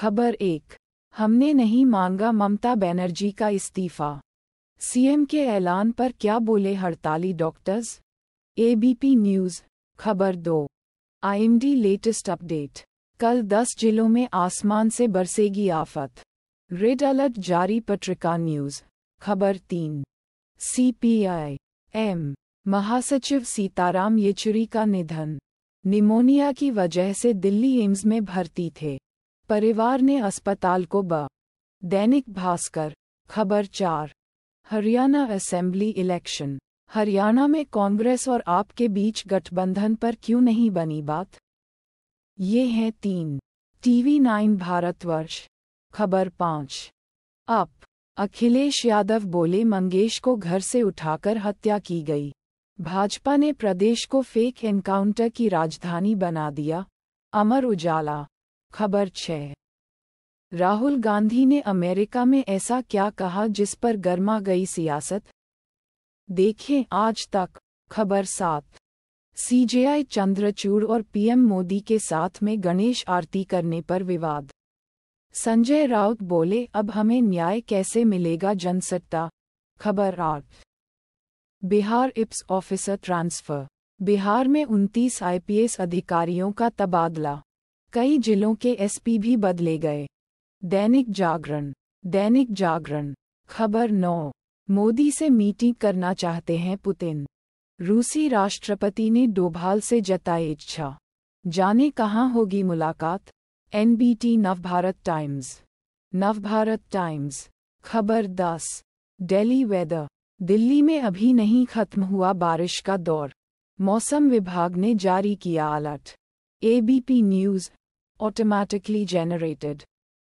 खबर एक हमने नहीं मांगा ममता बनर्जी का इस्तीफा सीएम के ऐलान पर क्या बोले हड़ताली डॉक्टर्स एबीपी न्यूज़ खबर दो आईएमडी लेटेस्ट अपडेट कल दस जिलों में आसमान से बरसेगी आफत रेड अलर्ट जारी पत्रिका न्यूज़ खबर तीन सीपीआई एम महासचिव सीताराम येचुरी का निधन निमोनिया की वजह से दिल्ली एम्स में भर्ती थे परिवार ने अस्पताल को ब दैनिक भास्कर खबर चार हरियाणा असेंबली इलेक्शन हरियाणा में कांग्रेस और आप के बीच गठबंधन पर क्यों नहीं बनी बात ये हैं तीन टीवी नाइन भारतवर्ष खबर पाँच आप अखिलेश यादव बोले मंगेश को घर से उठाकर हत्या की गई भाजपा ने प्रदेश को फेक एनकाउंटर की राजधानी बना दिया अमर उजाला खबर छः राहुल गांधी ने अमेरिका में ऐसा क्या कहा जिस पर गर्मा गई सियासत देखें आज तक खबर सात सीजेआई चंद्रचूड़ और पीएम मोदी के साथ में गणेश आरती करने पर विवाद संजय राउत बोले अब हमें न्याय कैसे मिलेगा जनसत्ता खबर आठ Bihar IPS officer transfer Bihar में 29 आईपीएस अधिकारियों का तबादला कई जिलों के एसपी भी बदले गए दैनिक जागरण दैनिक जागरण खबर नौ मोदी से मीटिंग करना चाहते हैं पुतिन रूसी राष्ट्रपति ने डोभाल से जताई इच्छा जाने कहाँ होगी मुलाकात एनबीटी नवभारत टाइम्स नवभारत टाइम्स खबर दस डेली वेदर दिल्ली में अभी नहीं खत्म हुआ बारिश का दौर मौसम विभाग ने जारी किया alert ABP news automatically generated.